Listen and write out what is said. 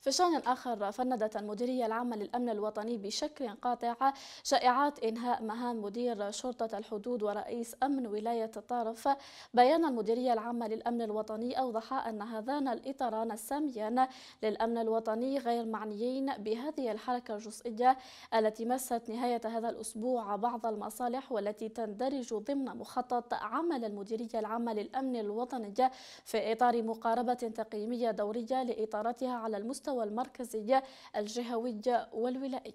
في شان آخر فندت المديرية العامة للأمن الوطني بشكل قاطع شائعات إنهاء مهام مدير شرطة الحدود ورئيس أمن ولاية الطرف بيان المديرية العامة للأمن الوطني أوضح أن هذان الإطاران الساميان للأمن الوطني غير معنيين بهذه الحركة الجزئية التي مست نهاية هذا الأسبوع بعض المصالح والتي تندرج ضمن مخطط عمل المديرية العامة للأمن الوطني في إطار مقاربة تقييمية دورية لإطارتها على المستوى المستوى المركزي الجهوي والولائي